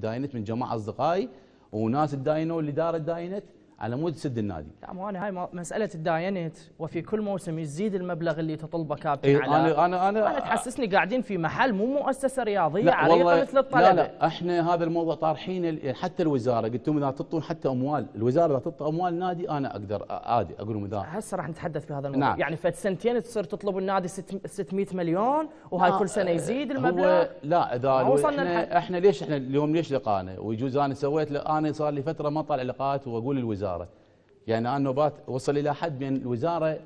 داينت من جماعه اصدقائي وناس الداينو اللي دار الداينت على مود سد النادي لا مو انا هاي مساله الداينت وفي كل موسم يزيد المبلغ اللي تطلبه كابتن إيه على انا انا انا, أنا تحسسني قاعدين في محل مو مؤسسه رياضيه عريقه مثل الطلبه لا لا احنا هذا الموضوع طارحين حتى الوزاره قلت لهم اذا تعطون حتى اموال الوزاره اذا تعطي اموال نادي انا اقدر عادي اقول لهم اذا هسه راح نتحدث في هذا الموضوع نعم. يعني فد سنتين تصير تطلب النادي 600 مليون وهاي آه كل سنه يزيد المبلغ لا اذا وصلنا احنا, احنا ليش احنا اليوم ليش لقانا ويجوز انا سويت انا صار لي فتره ما طالع لقاءات واقول للوزاره الوزاره يعني انا نوبات وصل الى حد بين الوزاره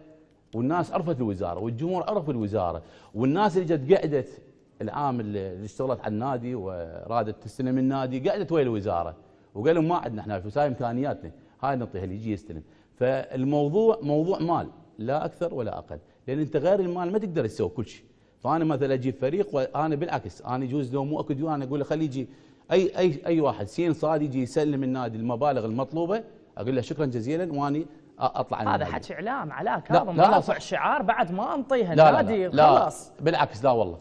والناس عرفت الوزاره والجمهور عرف الوزاره والناس اللي جت قعدت العام اللي اشتغلت على النادي ورادت تستلم النادي قعدت ويا الوزاره وقالوا ما عندنا احنا فلوس هاي امكانياتنا هاي نعطيها اللي يجي يستلم فالموضوع موضوع مال لا اكثر ولا اقل لان انت غير المال ما تقدر تسوي كل شيء فانا مثلا اجيب فريق وانا بالعكس انا يجوز لو مو اكو ديوان اقول له خليه يجي اي اي اي واحد سين صاد يجي يسلم النادي المبالغ المطلوبه اقول له شكرا جزيلا واني اطلع هذا حكي اعلام علاء كاظم رافع شعار بعد ما لا, النادي خلاص لا بالعكس لا والله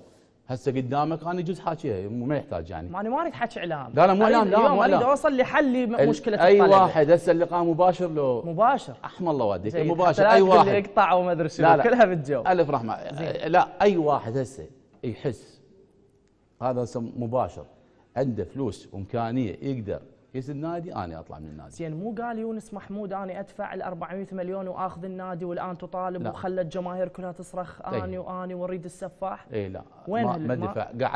هسه قدامك انا يجوز حاكيها ما يحتاج يعني ماني ما اريد حكي اعلام لا لا مو اعلام لا مو اريد اوصل لحل مشكله اي واحد هسه اللقاء مباشر لو مباشر احمى الله والديك مباشر اي واحد اللي يقطع وما ادري شنو كلها بالجو الف رحمه لا اي واحد هسه يحس هذا مباشر عنده فلوس وامكانيه يقدر يس النادي انا اطلع من النادي زين مو قال يونس محمود انا ادفع ال 400 مليون واخذ النادي والان تطالب لا. وخلى الجماهير كلها تصرخ إيه. اني واني واريد السفاح اي لا وين ما, ما دفع قاعد